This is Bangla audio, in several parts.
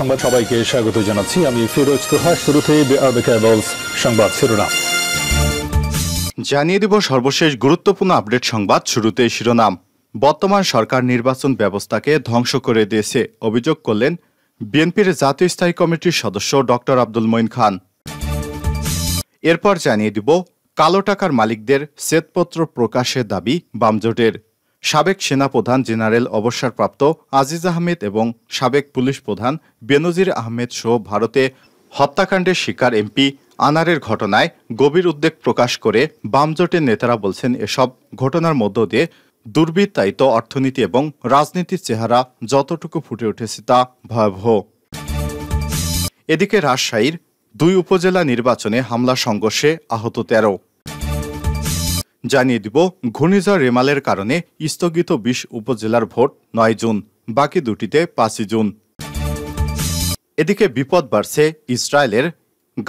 সংবাদ সবাইকে স্বাগত জানাচ্ছি আমি ফিরোজ তোহা শুরুতে সংবাদ শিরোনাম জানিয়ে দিব সর্বশেষ গুরুত্বপূর্ণ আপডেট সংবাদ শুরুতে শিরোনাম বর্তমান সরকার নির্বাচন ব্যবস্থাকে ধ্বংস করে দিয়েছে অভিযোগ করলেন বিএনপির জাতীয় স্থায়ী কমিটির সদস্য ডক্টর আব্দুল মঈন খান এরপর জানিয়ে দিব কালো টাকার মালিকদের শ্বেতপত্র প্রকাশের দাবি বামজোটের সাবেক সেনাপ্রধান জেনারেল অবসরপ্রাপ্ত আজিজ আহমেদ এবং সাবেক পুলিশ প্রধান বেনজির আহমেদ সহ ভারতে হত্যাকাণ্ডের শিকার এমপি আনারের ঘটনায় গভীর উদ্বেগ প্রকাশ করে বামজোটের নেতারা বলছেন এসব ঘটনার মধ্য দিয়ে দুর্বৃত্তায়িত অর্থনীতি এবং রাজনীতির চেহারা যতটুকু ফুটে উঠেছে তা ভয়াবহ এদিকে রাজশাহীর দুই উপজেলা নির্বাচনে হামলা সংঘর্ষে আহত তেরো জানিয়ে দিব ঘূর্ণিঝড় রেমালের কারণে স্থগিত বিশ উপজেলার ভোট নয় জুন বাকি দুটিতে পাঁচই জুন এদিকে বিপদ বাড়ছে ইসরায়েলের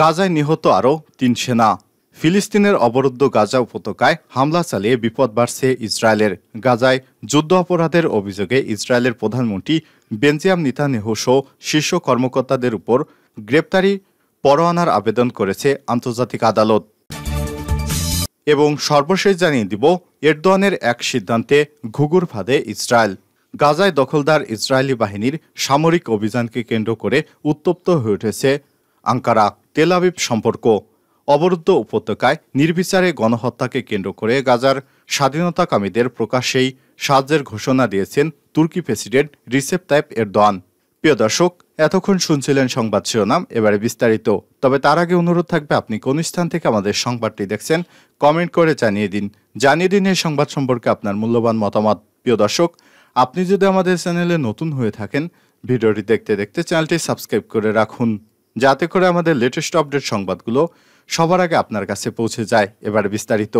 গাজায় নিহত আরও তিন সেনা ফিলিস্তিনের অবরুদ্ধ গাজা উপত্যকায় হামলা চালিয়ে বিপদ বাড়ছে ইসরায়েলের গাজায় যুদ্ধ অপরাধের অভিযোগে ইসরায়েলের প্রধানমন্ত্রী বেঞ্জিয়াম নিতানেহু সহ শীর্ষ কর্মকর্তাদের উপর গ্রেপ্তারি পরোয়ানার আবেদন করেছে আন্তর্জাতিক আদালত এবং সর্বশেষ জানিয়ে দিব এরদোয়ানের এক সিদ্ধান্তে ঘুঘুর ফাঁদে ইসরায়েল গাজায় দখলদার ইসরায়েলি বাহিনীর সামরিক অভিযানকে কেন্দ্র করে উত্তপ্ত হয়ে উঠেছে আঙ্কারা তেলাবিব সম্পর্ক অবরুদ্ধ উপত্যকায় নির্বিচারে গণহত্যাকে কেন্দ্র করে গাজার স্বাধীনতাকামীদের প্রকাশেই সাহায্যের ঘোষণা দিয়েছেন তুর্কি প্রেসিডেন্ট রিসেপ তাইপ এরদোয়ান প্রিয় দর্শক এতক্ষণ শুনছিলেন সংবাদ শিরোনাম এবারে বিস্তারিত তবে তার আগে অনুরোধ থাকবে আপনি কোন স্থান থেকে আমাদের সংবাদটি দেখছেন কমেন্ট করে জানিয়ে দিন জানিয়ে দিন এই সংবাদ সম্পর্কে আপনার মূল্যবান মতামত প্রিয় দর্শক আপনি যদি আমাদের চ্যানেলে নতুন হয়ে থাকেন ভিডিওটি দেখতে দেখতে চ্যানেলটি সাবস্ক্রাইব করে রাখুন যাতে করে আমাদের লেটেস্ট আপডেট সংবাদগুলো সবার আগে আপনার কাছে পৌঁছে যায় এবারে বিস্তারিত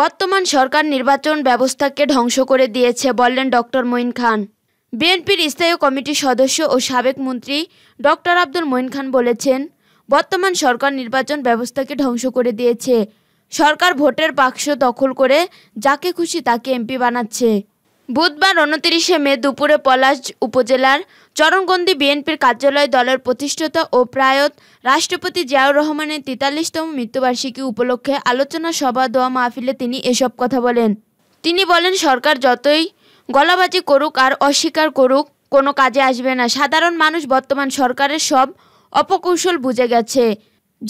বর্তমান সরকার নির্বাচন ব্যবস্থাকে ধ্বংস করে দিয়েছে বললেন ডক্টর মঈন খান বিএনপির স্থায়ী কমিটির সদস্য ও সাবেক মন্ত্রী ডক্টর আব্দুল মঈন খান বলেছেন বর্তমান সরকার নির্বাচন ব্যবস্থাকে ধ্বংস করে দিয়েছে সরকার ভোটের বাক্স দখল করে যাকে খুশি তাকে এমপি বানাচ্ছে বুধবার উনতিরিশে মে দুপুরে পলাশ উপজেলার চরণগন্দি বিএনপির কার্যালয় দলের প্রতিষ্ঠাতা ও প্রায়ত রাষ্ট্রপতি জিয়াউর রহমানের তেতাল্লিশতম মৃত্যুবার্ষিকী উপলক্ষে আলোচনা সভা দোয়া মাহফিলে তিনি এসব কথা বলেন তিনি বলেন সরকার যতই গলাবাজি করুক আর অস্বীকার করুক কোনো কাজে আসবে না সাধারণ মানুষ বর্তমান সরকারের সব অপকৌশল বুঝে গেছে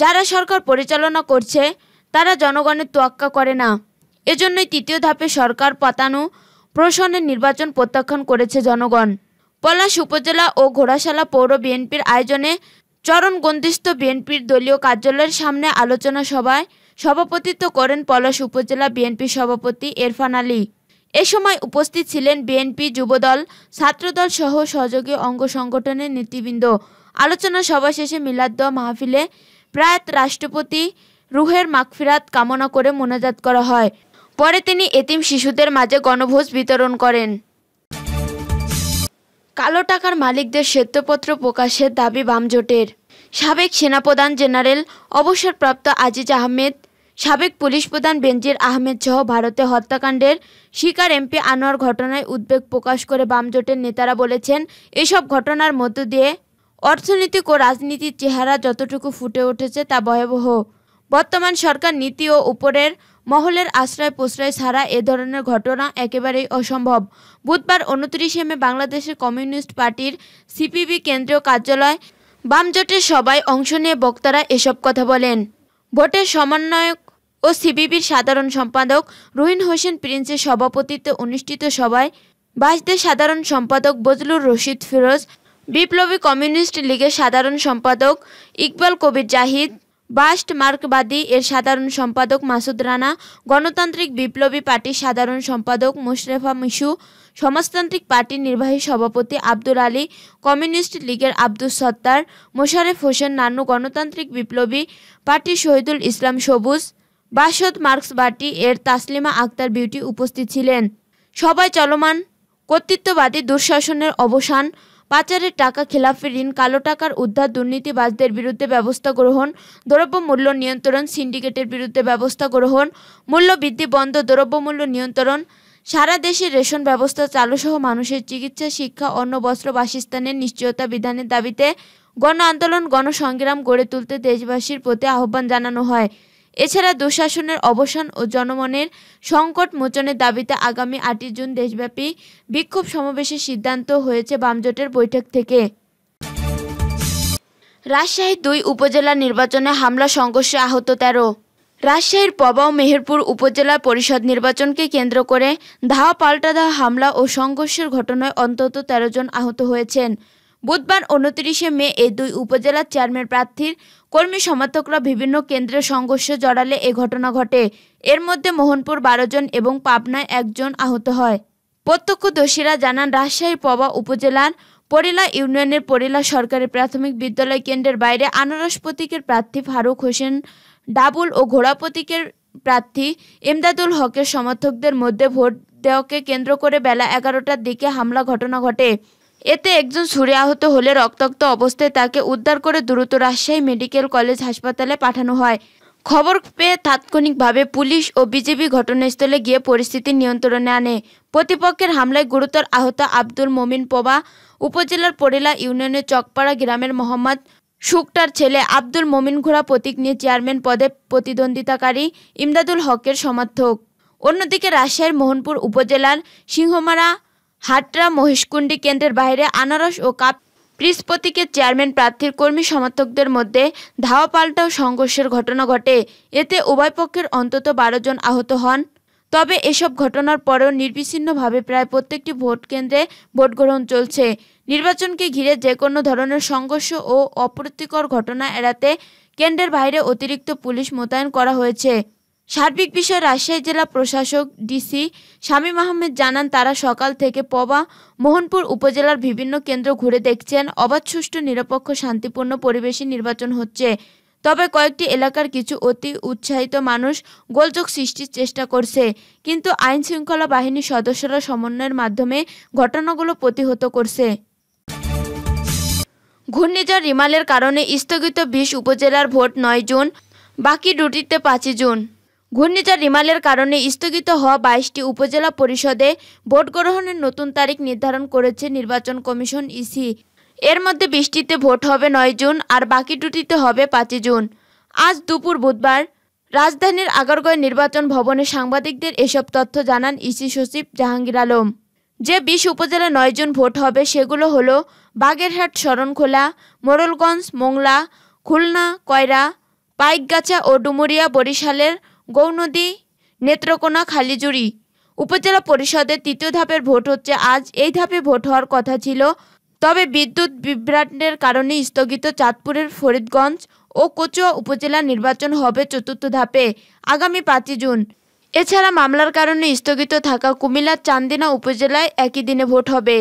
যারা সরকার পরিচালনা করছে তারা জনগণের তোয়াক্কা করে না এজন্যই তৃতীয় ধাপে সরকার পাতানো প্রশনের নির্বাচন প্রত্যাখ্যান করেছে জনগণ পলাশ উপজেলা ও ঘোড়াশালা পৌর বিএনপির আয়োজনে গন্ধিস্থ বিএনপির দলীয় কার্যালয়ের সামনে আলোচনা সভায় সভাপতিত্ব করেন পলাশ উপজেলা বিএনপি সভাপতি এরফান আলী এ সময় উপস্থিত ছিলেন বিএনপি যুবদল ছাত্রদল সহ সহযোগী অঙ্গ সংগঠনের নেতৃবৃন্দ আলোচনা সভা শেষে মিলাদ মাহফিলে প্রয়াত রাষ্ট্রপতি রুহের মাকফিরাত কামনা করে মোনাজাত করা হয় পরে তিনি এতিম শিশুদের মাঝে গণভোজ বিতরণ করেন কালো টাকার মালিকদের শ্বেতপত্র প্রকাশের দাবি বামজোটের সাবেক সেনাপ্রধান জেনারেল অবসরপ্রাপ্ত আজিজ আহমেদ সাবেক পুলিশ প্রধান বেনজির আহমেদ সহ ভারতে হত্যাকাণ্ডের শিকার এমপি আনোয়ার ঘটনায় উদ্বেগ প্রকাশ করে বামজোটের নেতারা বলেছেন এসব ঘটনার মধ্য দিয়ে অর্থনৈতিক ও রাজনীতির চেহারা যতটুকু ফুটে উঠেছে তা ভয়াবহ বর্তমান সরকার নীতি ও উপরের মহলের আশ্রয় প্রশ্রয় ছাড়া এ ধরনের ঘটনা একেবারেই অসম্ভব বুধবার উনত্রিশে মে বাংলাদেশের কমিউনিস্ট পার্টির সিপিবি কেন্দ্রীয় কার্যালয় বামজোটের সবাই অংশ নিয়ে বক্তারা এসব কথা বলেন ভোটের সমন্বয়ক ও সিপিবির সাধারণ সম্পাদক রুহিন হোসেন প্রিন্সের সভাপতিত্বে অনুষ্ঠিত সভায় বাসদের সাধারণ সম্পাদক বজলুর রশিদ ফিরোজ বিপ্লবী কমিউনিস্ট লীগের সাধারণ সম্পাদক ইকবাল কবির জাহিদ বাস্ট মার্কবাদী এর সাধারণ সম্পাদক মাসুদ রানা গণতান্ত্রিক বিপ্লবী পার্টির সাধারণ সম্পাদক মুশরেফা মিশু সমাজতান্ত্রিক পার্টির নির্বাহী সভাপতি আব্দুল আলী কমিউনিস্ট লীগের আব্দুস সত্তার মোশারেফ হোসেন নানু গণতান্ত্রিক বিপ্লবী পার্টি শহীদুল ইসলাম সবুজ বাসদ বাটি এর তাসলিমা আক্তার বিউটি উপস্থিত ছিলেন সবাই চলমান কর্তৃত্ববাদী দুঃশাসনের অবসান পাচারের টাকা খেলাফি ঋণ কালো টাকার উদ্ধার দুর্নীতিবাজদের বিরুদ্ধে ব্যবস্থা গ্রহণ দ্রব্যমূল্য নিয়ন্ত্রণ সিন্ডিকেটের বিরুদ্ধে ব্যবস্থা গ্রহণ মূল্য বৃদ্ধি বন্ধ দ্রব্যমূল্য নিয়ন্ত্রণ সারা দেশে রেশন ব্যবস্থা চালুসহ মানুষের চিকিৎসা শিক্ষা অন্ন বস্ত্র বাসস্থানের নিশ্চয়তা বিধানের দাবিতে গণ আন্দোলন গণসংগ্রাম গড়ে তুলতে দেশবাসীর প্রতি আহ্বান জানানো হয় এছাড়া দুঃশাসনের অবসান ও জনমনের সংকট মোচনের দাবিতে আগামী আটই জুন দেশব্যাপী বিক্ষোভ সমাবেশের সিদ্ধান্ত হয়েছে বামজোটের বৈঠক থেকে রাজশাহী দুই উপজেলা নির্বাচনে হামলা সংঘর্ষে আহত তেরো রাজশাহীর পবা ও মেহেরপুর উপজেলা পরিষদ নির্বাচনকে কেন্দ্র করে ধাওয়া পাল্টা ধাওয়া হামলা ও সংঘর্ষের ঘটনায় অন্তত ১৩ জন আহত হয়েছেন বুধবার উনত্রিশে মে এ দুই উপজেলার চেয়ারম্যান প্রার্থীর কর্মী সমর্থকরা বিভিন্ন কেন্দ্রে সংঘর্ষ জড়ালে এ ঘটনা ঘটে এর মধ্যে মোহনপুর বারো জন এবং পাবনায় একজন আহত হয় প্রত্যক্ষদর্শীরা জানান রাজশাহীর পবা উপজেলার পরিলা ইউনিয়নের পরিলা সরকারি প্রাথমিক বিদ্যালয় কেন্দ্রের বাইরে আনারস প্রতীকের প্রার্থী ফারুক হোসেন ডাবুল ও ঘোড়া প্রতীকের প্রার্থী এমদাদুল হকের সমর্থকদের মধ্যে ভোট দেওয়াকে কেন্দ্র করে বেলা এগারোটার দিকে হামলা ঘটনা ঘটে এতে একজন ছুরি আহত হলে রক্তাক্ত অবস্থায় তাকে উদ্ধার করে দ্রুত রাজশাহী মেডিকেল কলেজ হাসপাতালে পাঠানো হয় খবর পেয়ে তাৎক্ষণিকভাবে পুলিশ ও বিজেপি ঘটনাস্থলে গিয়ে পরিস্থিতি নিয়ন্ত্রণে আনে প্রতিপক্ষের হামলায় গুরুতর আহত আব্দুল মোমিন পোবা উপজেলার পড়িলা ইউনিয়নের চকপাড়া গ্রামের মোহাম্মদ শুকটার ছেলে আব্দুল মোমিন ঘোড়া প্রতীক নিয়ে চেয়ারম্যান পদে প্রতিদ্বন্দ্বিতাকারী ইমদাদুল হকের সমর্থক অন্যদিকে রাজশাহীর মোহনপুর উপজেলার সিংহমারা হাটরা মহেশকুন্ডি কেন্দ্রের বাইরে আনারস ও কাপ প্রিস প্রতীকের চেয়ারম্যান প্রার্থীর কর্মী সমর্থকদের মধ্যে ধাওয়া পাল্টাও সংঘর্ষের ঘটনা ঘটে এতে উভয় পক্ষের অন্তত বারো জন আহত হন তবে এসব ঘটনার পরেও নির্বিচ্ছিন্নভাবে প্রায় প্রত্যেকটি ভোট কেন্দ্রে ভোট গ্রহণ চলছে নির্বাচনকে ঘিরে যে কোনো ধরনের সংঘর্ষ ও অপ্রীতিকর ঘটনা এড়াতে কেন্দ্রের বাইরে অতিরিক্ত পুলিশ মোতায়েন করা হয়েছে সার্বিক বিষয়ে রাজশাহী জেলা প্রশাসক ডিসি শামীম আহমেদ জানান তারা সকাল থেকে পবা মোহনপুর উপজেলার বিভিন্ন কেন্দ্র ঘুরে দেখছেন অবাধ সুষ্ঠু নিরপেক্ষ শান্তিপূর্ণ পরিবেশে নির্বাচন হচ্ছে তবে কয়েকটি এলাকার কিছু অতি উৎসাহিত মানুষ গোলযোগ সৃষ্টির চেষ্টা করছে কিন্তু আইন শৃঙ্খলা বাহিনীর সদস্যরা সমন্বয়ের মাধ্যমে ঘটনাগুলো প্রতিহত করছে ঘূর্ণিঝড় রিমালের কারণে স্থগিত বিশ উপজেলার ভোট নয় জুন বাকি দুটিতে পাঁচই জুন ঘূর্ণিঝড় রিমালের কারণে স্থগিত হওয়া বাইশটি উপজেলা পরিষদে ভোট গ্রহণের নতুন তারিখ নির্ধারণ করেছে নির্বাচন কমিশন ইসি এর মধ্যে বৃষ্টিতে ভোট হবে নয় জুন আর বাকি দুটিতে হবে পাঁচই জুন আজ দুপুর বুধবার রাজধানীর আগারগড় নির্বাচন ভবনে সাংবাদিকদের এসব তথ্য জানান ইসি সচিব জাহাঙ্গীর আলম যে বিশ উপজেলা নয় জুন ভোট হবে সেগুলো হলো বাগেরহাট শরণখোলা মোড়লগঞ্জ মোংলা খুলনা কয়রা পাইকগাছা ও ডুমুরিয়া বরিশালের গৌনদী নেত্রকোনা খালিজুড়ি উপজেলা পরিষদের তৃতীয় ধাপের ভোট হচ্ছে আজ এই ধাপে ভোট হওয়ার কথা ছিল তবে বিদ্যুৎ বিভ্রাটের কারণে স্থগিত চাঁদপুরের ফরিদগঞ্জ ও কচুয়া উপজেলা নির্বাচন হবে চতুর্থ ধাপে আগামী পাঁচই জুন এছাড়া মামলার কারণে স্থগিত থাকা কুমিল্লার চান্দিনা উপজেলায় একই দিনে ভোট হবে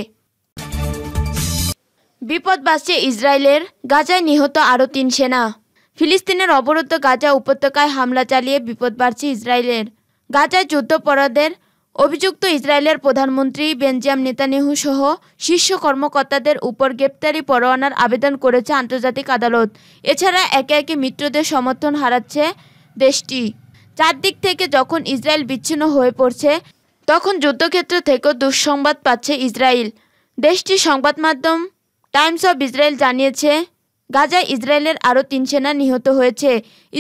বিপদ বাঁচছে ইসরায়েলের গাজায় নিহত আরও তিন সেনা ফিলিস্তিনের অবরুদ্ধ গাজা উপত্যকায় হামলা চালিয়ে বিপদ বাড়ছে ইসরায়েলের গাজায় যুদ্ধপরাধের অভিযুক্ত ইসরায়েলের প্রধানমন্ত্রী বেঞ্জাম নেতানিয়াহু সহ শীর্ষ কর্মকর্তাদের উপর গ্রেপ্তারি পরোয়ানার আবেদন করেছে আন্তর্জাতিক আদালত এছাড়া একে একে মিত্রদের সমর্থন হারাচ্ছে দেশটি চারদিক থেকে যখন ইসরায়েল বিচ্ছিন্ন হয়ে পড়ছে তখন যুদ্ধক্ষেত্র থেকেও দুঃসংবাদ পাচ্ছে ইসরায়েল দেশটির সংবাদ মাধ্যম টাইমস অব ইসরায়েল জানিয়েছে গাজায় ইসরায়েলের আরও তিন সেনা নিহত হয়েছে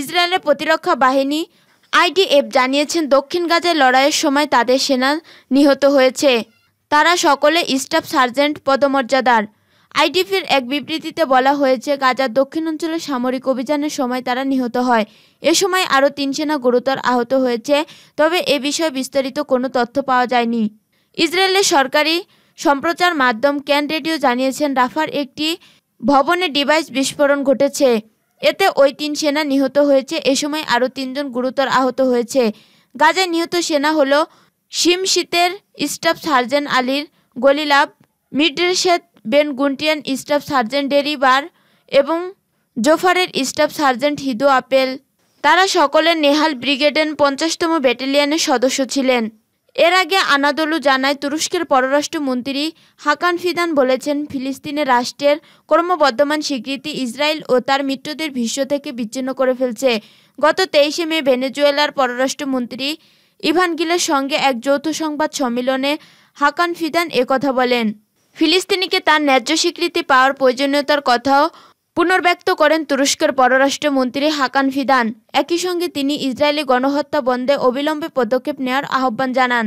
ইসরায়েলের প্রতিরক্ষা বাহিনী আইডিএফ জানিয়েছেন দক্ষিণ গাজায় লড়াইয়ের সময় তাদের সেনা নিহত হয়েছে তারা সকলে স্টাফ সার্জেন্ট পদমর্যাদার আইডিএফের এক বিবৃতিতে বলা হয়েছে গাজার দক্ষিণ অঞ্চলে সামরিক অভিযানের সময় তারা নিহত হয় এ সময় আরও তিন সেনা গুরুতর আহত হয়েছে তবে এ বিষয়ে বিস্তারিত কোনো তথ্য পাওয়া যায়নি ইসরায়েলের সরকারি সম্প্রচার মাধ্যম ক্যান রেডিও জানিয়েছেন রাফার একটি ভবনে ডিভাইস বিস্ফোরণ ঘটেছে এতে ওই তিন সেনা নিহত হয়েছে এ সময় আরও তিনজন গুরুতর আহত হয়েছে গাজায় নিহত সেনা হল শিমশিতের স্টাফ সার্জেন আলীর গলিলাভ মিডরেশেদ বেন গুন্টিয়ান স্টাফ সার্জেন্ট ডেরিবার এবং জোফারের স্টাফ সার্জেন্ট হিদু আপেল তারা সকলে নেহাল ব্রিগেডের পঞ্চাশতম ব্যাটালিয়নের সদস্য ছিলেন এর আগে আনাদলু জানায় তুরস্কের পররাষ্ট্রমন্ত্রী হাকান ফিদান বলেছেন ফিলিস্তিনের রাষ্ট্রের কর্মবর্ধমান স্বীকৃতি ইসরায়েল ও তার মিত্রদের বিশ্ব থেকে বিচ্ছিন্ন করে ফেলছে গত তেইশে মে ভেনেজুয়েলার পররাষ্ট্রমন্ত্রী ইভান গিলের সঙ্গে এক যৌথ সংবাদ সম্মেলনে হাকান ফিদান কথা বলেন ফিলিস্তিনিকে তার ন্যায্য স্বীকৃতি পাওয়ার প্রয়োজনীয়তার কথাও পুনর্ব্যক্ত করেন তুরস্কের পররাষ্ট্রমন্ত্রী হাকান ফিদান একই সঙ্গে তিনি ইসরায়েলি গণহত্যা বন্ধে অবিলম্বে পদক্ষেপ নেওয়ার আহ্বান জানান